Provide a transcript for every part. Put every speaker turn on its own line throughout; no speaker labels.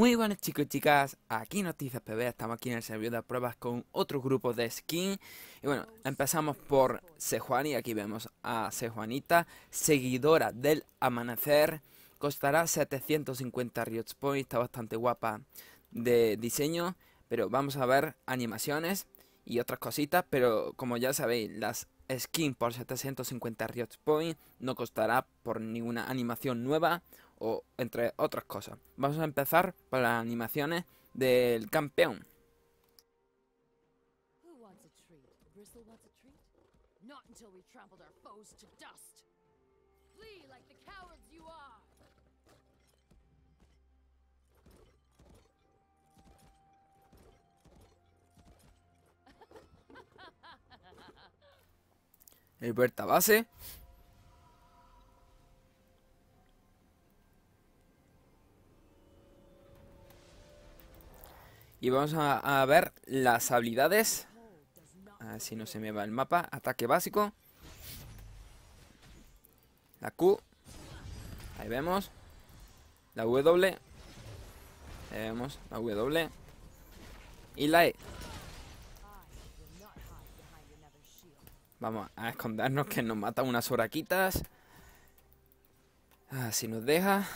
Muy buenas chicos y chicas, aquí Noticias PB, estamos aquí en el servidor de pruebas con otro grupo de skin Y bueno, empezamos por Sejuani, y aquí vemos a Sejuanita, seguidora del amanecer Costará 750 Riot Points, está bastante guapa de diseño Pero vamos a ver animaciones y otras cositas, pero como ya sabéis, las skin por 750 Riot Points no costará por ninguna animación nueva o entre otras cosas. Vamos a empezar por las animaciones del campeón. El puerta base Y vamos a, ver las habilidades. A ver si no se me va el mapa. Ataque básico. La Q. Ahí vemos. La W. Ahí vemos la W. Y la E. Vamos a escondernos que nos mata unas horaquitas. Así nos deja.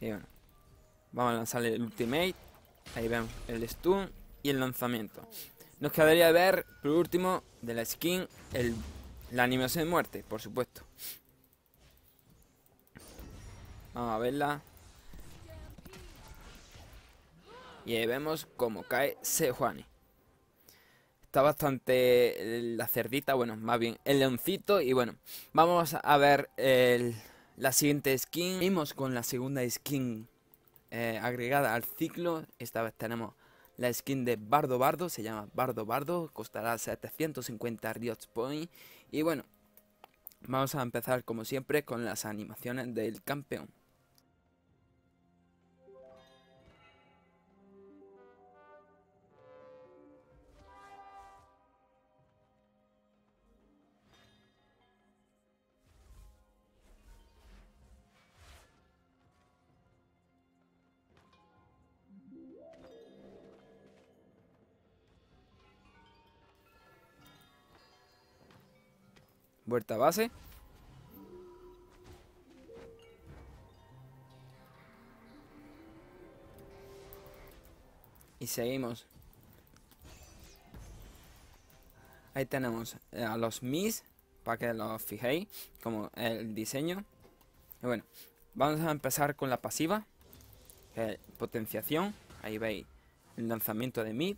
Y bueno. Vamos a lanzar el ultimate. Ahí vemos el stun y el lanzamiento. Nos quedaría ver, por último, de la skin, el, la animación de muerte, por supuesto. Vamos a verla. Y ahí vemos cómo cae Sejuani. Está bastante eh, la cerdita, bueno, más bien el leoncito. Y bueno, vamos a ver la siguiente skin. Vimos con la segunda skin eh, agregada al ciclo. Esta vez tenemos la skin de Bardo Bardo, se llama Bardo Bardo, costará 750 Riot Point. Y bueno, vamos a empezar como siempre con las animaciones del campeón. Vuelta a base. Y seguimos. Ahí tenemos eh, a los mis para que los fijéis, como el diseño. Y bueno, vamos a empezar con la pasiva, potenciación. Ahí veis el lanzamiento de mid.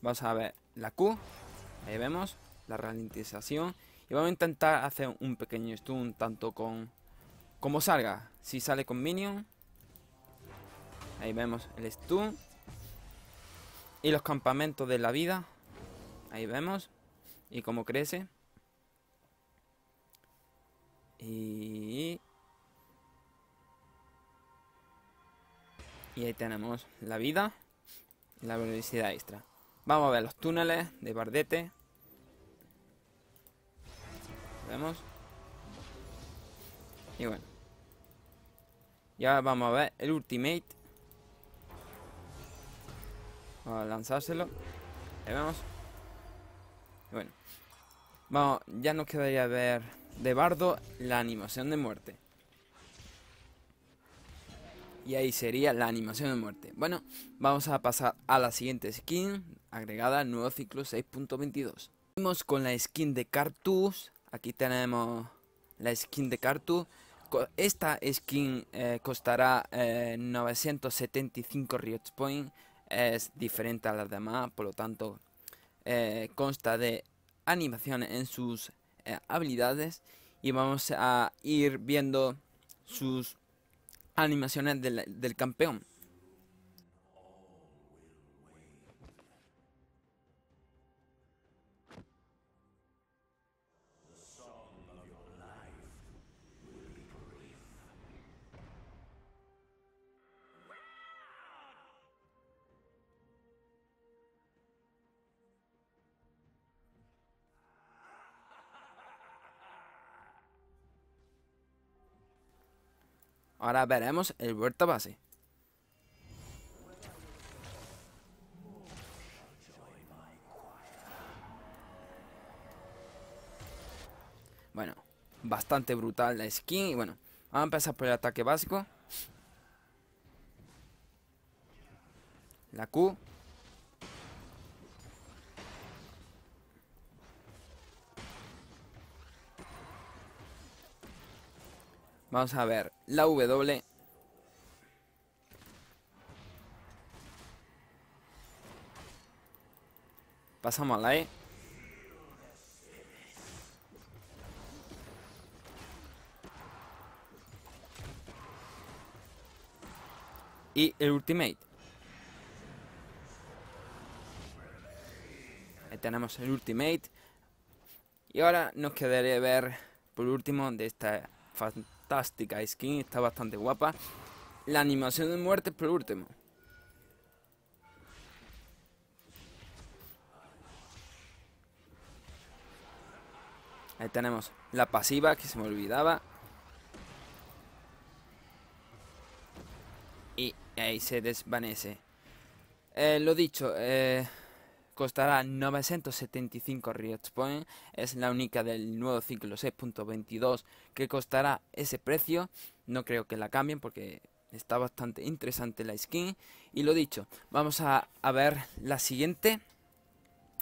Vamos a ver la Q. Ahí vemos la ralentización y vamos a intentar hacer un pequeño stun tanto con como salga. Si sale con minion, ahí vemos el stun y los campamentos de la vida. Ahí vemos y cómo crece. Y Y ahí tenemos la vida y la velocidad extra. Vamos a ver los túneles de Bardete. Vemos. Y bueno. Ya vamos a ver el ultimate. a lanzárselo. vemos. bueno. Vamos, ya nos quedaría ver de Bardo la animación de muerte. Y ahí sería la animación de muerte. Bueno, vamos a pasar a la siguiente skin agregada nuevo ciclo 6.22. vamos con la skin de Cartus Aquí tenemos la skin de Cartu. Esta skin eh, costará 975 Riot Point. Es diferente a las demás, por lo tanto, eh, consta de animación en sus eh, habilidades. Y vamos a ir viendo sus animaciones del campeón. Ahora veremos el vuelta base. Bueno, bastante brutal la skin. Y bueno, vamos a empezar por el ataque básico. La Q. Vamos a ver, la W. Pasamos a la E. Y el Ultimate. Ahí tenemos el Ultimate. Y ahora nos quedaré ver por último de esta fase fantástica skin, está bastante guapa. La animación de muerte es por último. Ahí tenemos la pasiva que se me olvidaba. Y ahí se desvanece. Eh, lo dicho, eh, costará 975 Riot Point, es la única del nuevo ciclo 6.22 que costará ese precio, no creo que la cambien porque está bastante interesante la skin y lo dicho, vamos a, ver la siguiente.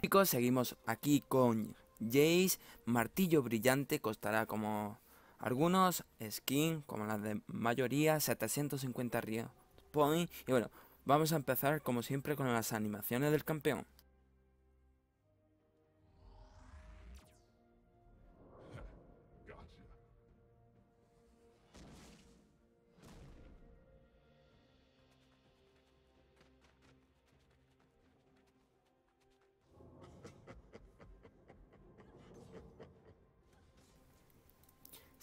Chicos, seguimos aquí con Jace, martillo brillante, costará como algunos, skin, como la de mayoría, 750 Riot Point y bueno, vamos a empezar como siempre con las animaciones del campeón.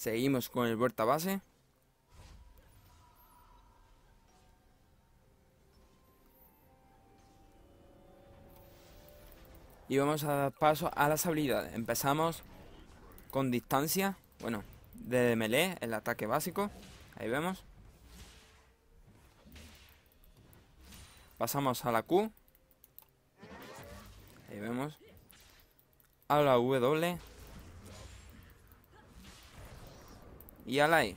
Seguimos con el vuelta base. Y vamos a dar paso a las habilidades. Empezamos con distancia. Bueno, de melee, el ataque básico. Ahí vemos. Pasamos a la Q. Ahí vemos. A la W. Y E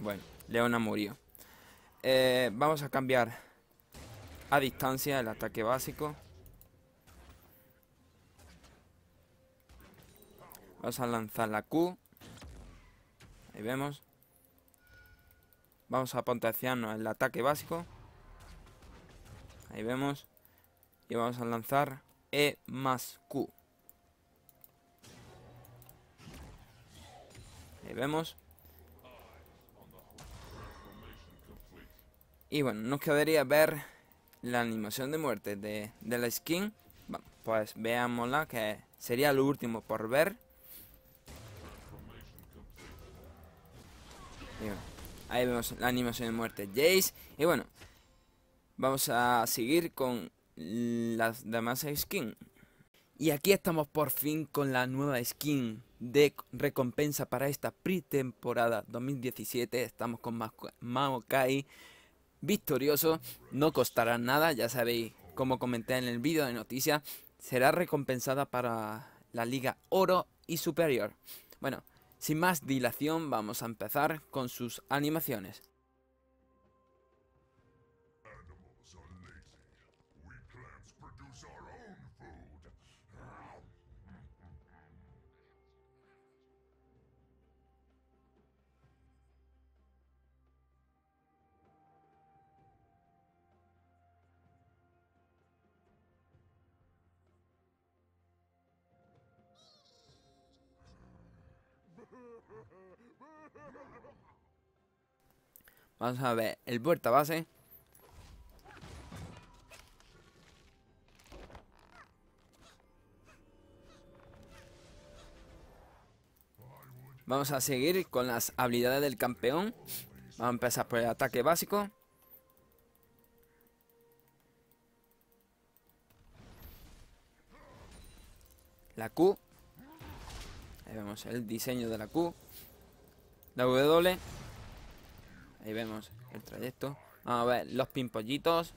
Bueno, Leona murió. Eh, vamos a cambiar a distancia el ataque básico. Vamos a lanzar la Q. Ahí vemos. Vamos a potenciarnos el ataque básico. Ahí vemos. Y vamos a lanzar E más Q. Ahí vemos. Y bueno, nos quedaría ver la animación de muerte de, la skin. pues veámosla, que sería lo último por ver. ahí vemos la animación de muerte de Jace. Y bueno, vamos a seguir con las demás skins. Y aquí estamos por fin con la nueva skin de recompensa para esta pretemporada 2017. Estamos con Maokai victorioso. No costará nada, ya sabéis, como comenté en el vídeo de noticias, será recompensada para la Liga Oro y Superior. Bueno, sin más dilación, vamos a empezar con sus animaciones. Vamos a ver, el puerta base. Vamos a seguir con las habilidades del campeón. Vamos a empezar por el ataque básico. La Q Ahí vemos el diseño de la Q. La W. Ahí vemos el trayecto. Vamos a ver los pimpollitos.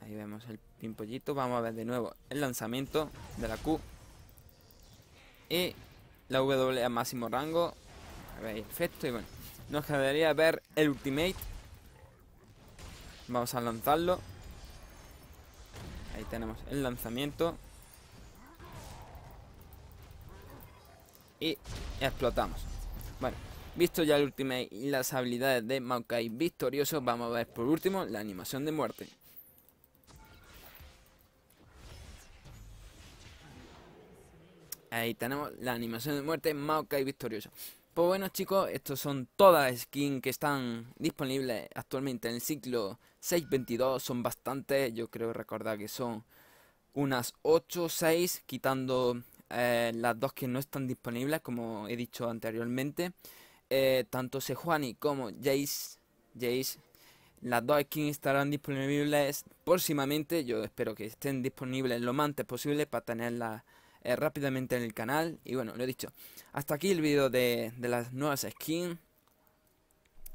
Ahí vemos el pimpollito. Vamos a ver de nuevo el lanzamiento de la Q. Y la W a máximo rango. A ver, efecto. Y bueno, nos quedaría ver el ultimate. Vamos a lanzarlo. Ahí tenemos el lanzamiento. y explotamos. Bueno, visto ya el ultimate y las habilidades de Maokai victorioso, vamos a ver por último la animación de muerte. Ahí tenemos la animación de muerte Maokai victorioso. Pues bueno chicos, estos son todas las skins que están disponibles actualmente en el ciclo 622. Son bastantes, yo creo recordar que son unas 8 o 6 quitando eh, las dos que no están disponibles, como he dicho anteriormente. Eh, tanto Sejuani como Jace, Jace, las dos skins estarán disponibles próximamente. Yo espero que estén disponibles lo más antes posible para tenerlas eh, rápidamente en el canal. Y bueno, lo he dicho. Hasta aquí el vídeo de, de las nuevas skins.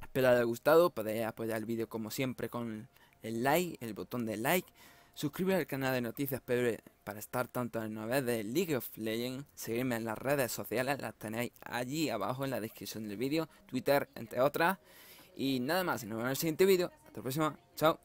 Espero les haya gustado. Podéis apoyar el vídeo como siempre con el like, el botón de like. Suscríbete al canal de Noticias PB para estar tanto en novedades de League of Legends, seguirme en las redes sociales, las tenéis allí abajo en la descripción del vídeo, Twitter, entre otras. Y nada más, nos vemos en el siguiente vídeo. Hasta la próxima, chao.